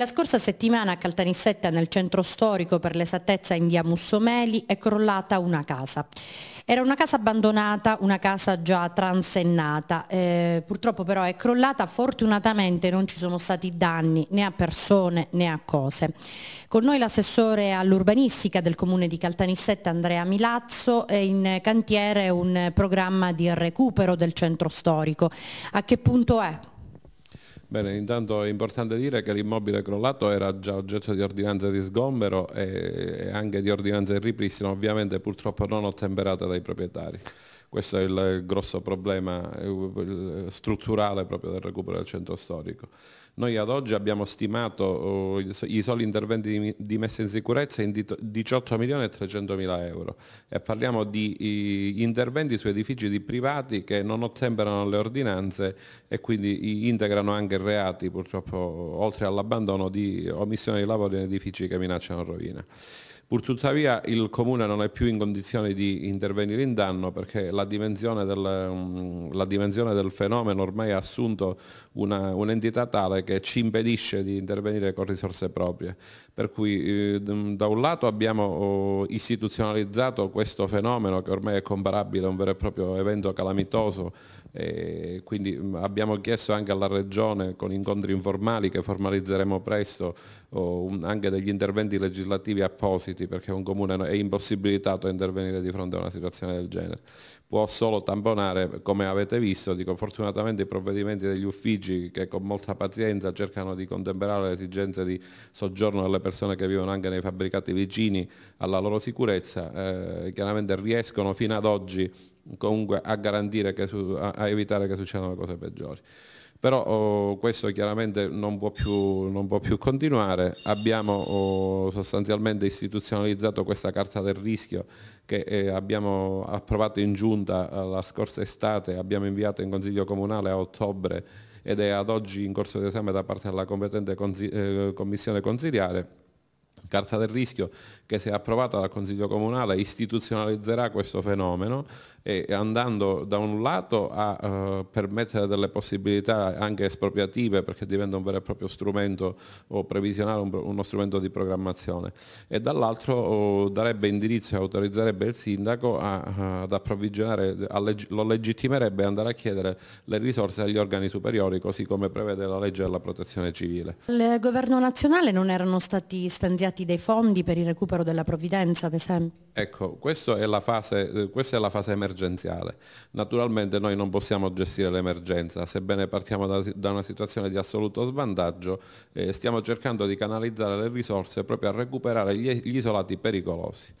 La scorsa settimana a Caltanissetta, nel centro storico per l'esattezza in via Mussomeli, è crollata una casa. Era una casa abbandonata, una casa già transennata, eh, purtroppo però è crollata, fortunatamente non ci sono stati danni né a persone né a cose. Con noi l'assessore all'urbanistica del comune di Caltanissetta Andrea Milazzo è in cantiere un programma di recupero del centro storico. A che punto è? Bene, intanto è importante dire che l'immobile crollato era già oggetto di ordinanza di sgombero e anche di ordinanza di ripristino, ovviamente purtroppo non ottemperata dai proprietari. Questo è il grosso problema eh, strutturale proprio del recupero del centro storico. Noi ad oggi abbiamo stimato i soli interventi di messa in sicurezza in 18 milioni e 300 mila euro e parliamo di interventi su edifici di privati che non ottemperano le ordinanze e quindi integrano anche reati purtroppo oltre all'abbandono di omissione di lavoro in edifici che minacciano rovina. Purtuttavia il Comune non è più in condizione di intervenire in danno perché la la dimensione, del, mm, la dimensione del, fenomeno ormai ha assunto una, un'entità tale che ci impedisce di intervenire con risorse proprie. Per cui eh, da un lato abbiamo oh, istituzionalizzato questo fenomeno che ormai è comparabile a un vero e proprio evento calamitoso e quindi mm, abbiamo chiesto anche alla Regione con incontri informali che formalizzeremo presto oh, anche degli interventi legislativi appositi perché un comune è impossibilitato a intervenire di fronte a una situazione del genere può solo tamponare, come avete visto, dico, fortunatamente i provvedimenti degli uffici che con molta pazienza cercano di contemperare le esigenze di soggiorno delle persone che vivono anche nei fabbricati vicini alla loro sicurezza, eh, chiaramente riescono fino ad oggi comunque a garantire, che su, a, evitare che succedano cose peggiori. Però oh, questo chiaramente non può, più, non può più continuare, abbiamo oh, sostanzialmente istituzionalizzato questa carta del rischio che eh, abbiamo approvato in giunta eh, la scorsa estate, abbiamo inviato in Consiglio Comunale a ottobre ed è ad oggi in corso di esame da parte della competente consi eh, commissione consiliare Carta del rischio che se approvata dal Consiglio Comunale istituzionalizzerà questo fenomeno e andando da un lato a eh, permettere delle possibilità anche espropriative perché diventa un vero e proprio strumento o previsionale un, uno strumento di programmazione e dall'altro oh, darebbe indirizzo e autorizzerebbe il sindaco a, ad approvvigionare, leg lo legittimerebbe andare a chiedere le risorse agli organi superiori così come prevede la legge della protezione civile. Il governo nazionale non erano stati stanziati aspetti dei fondi per il recupero della provvidenza, ad esempio? Ecco, questa è, fase, eh, questa è la fase, emergenziale. Naturalmente noi non possiamo gestire l'emergenza, sebbene partiamo da, da una situazione di assoluto svantaggio, eh, stiamo cercando di canalizzare le risorse proprio a recuperare gli, gli isolati pericolosi.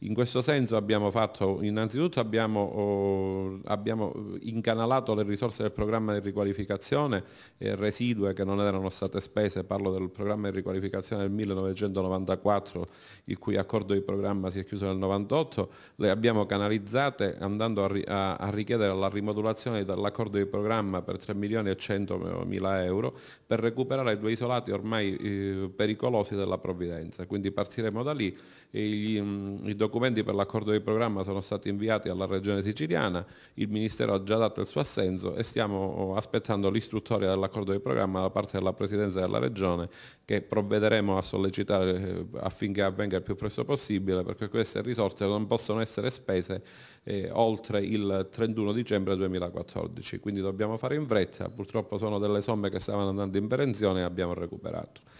In questo senso abbiamo fatto, innanzitutto abbiamo, oh, abbiamo incanalato le risorse del programma di riqualificazione eh, residue che non erano state spese, parlo del programma di riqualificazione del 1994 il cui accordo di programma si è chiuso nel 98, le abbiamo canalizzate andando a, a, a richiedere la rimodulazione dell'accordo di programma per 3 milioni e 100 mila euro per recuperare due isolati ormai eh, pericolosi della provvidenza, quindi partiremo da lì e gli, mm, i documenti per l'accordo di programma sono stati inviati alla Regione siciliana, il Ministero ha già dato il suo assenso e stiamo oh, aspettando l'istruttoria dell'accordo di programma da parte della Presidenza della Regione che provvederemo a sollecitare eh, affinché avvenga il più presto possibile perché queste risorse non possono essere spese eh, oltre il 31 dicembre 2014, quindi dobbiamo fare in fretta, purtroppo sono delle somme che stavano andando in perenzione e abbiamo recuperato.